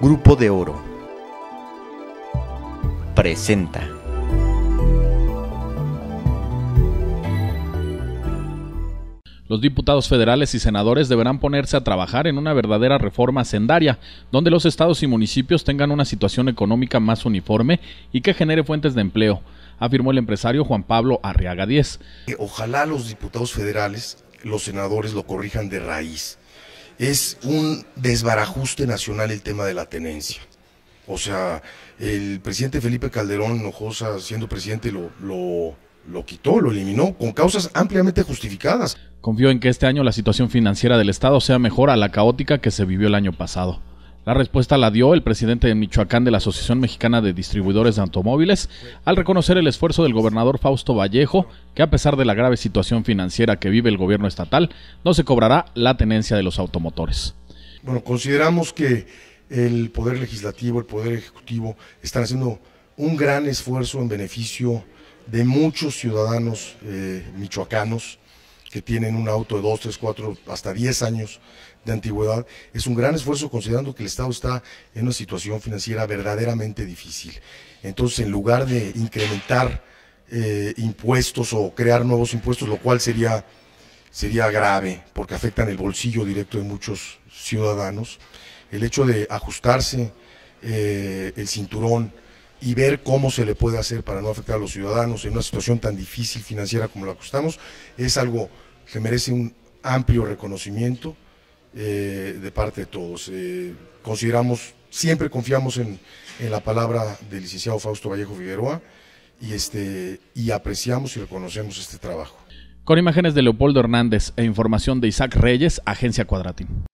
Grupo de Oro presenta. Los diputados federales y senadores deberán ponerse a trabajar en una verdadera reforma hacendaria, donde los estados y municipios tengan una situación económica más uniforme y que genere fuentes de empleo, afirmó el empresario Juan Pablo Arriaga 10. Ojalá los diputados federales, los senadores lo corrijan de raíz es un desbarajuste nacional el tema de la tenencia. O sea, el presidente Felipe Calderón Hinojosa, siendo presidente, lo, lo, lo quitó, lo eliminó, con causas ampliamente justificadas. Confío en que este año la situación financiera del Estado sea mejor a la caótica que se vivió el año pasado. La respuesta la dio el presidente de Michoacán de la Asociación Mexicana de Distribuidores de Automóviles al reconocer el esfuerzo del gobernador Fausto Vallejo, que a pesar de la grave situación financiera que vive el gobierno estatal, no se cobrará la tenencia de los automotores. Bueno, consideramos que el Poder Legislativo, el Poder Ejecutivo están haciendo un gran esfuerzo en beneficio de muchos ciudadanos eh, michoacanos que tienen un auto de 2, 3, 4, hasta 10 años de antigüedad. Es un gran esfuerzo considerando que el Estado está en una situación financiera verdaderamente difícil. Entonces, en lugar de incrementar eh, impuestos o crear nuevos impuestos, lo cual sería, sería grave porque afectan el bolsillo directo de muchos ciudadanos, el hecho de ajustarse eh, el cinturón, y ver cómo se le puede hacer para no afectar a los ciudadanos en una situación tan difícil financiera como la que estamos, es algo que merece un amplio reconocimiento eh, de parte de todos. Eh, consideramos, siempre confiamos en, la palabra del licenciado Fausto Vallejo Figueroa y, este, y apreciamos y reconocemos este trabajo. Con imágenes de Leopoldo Hernández e información de Isaac Reyes, Agencia Cuadratín.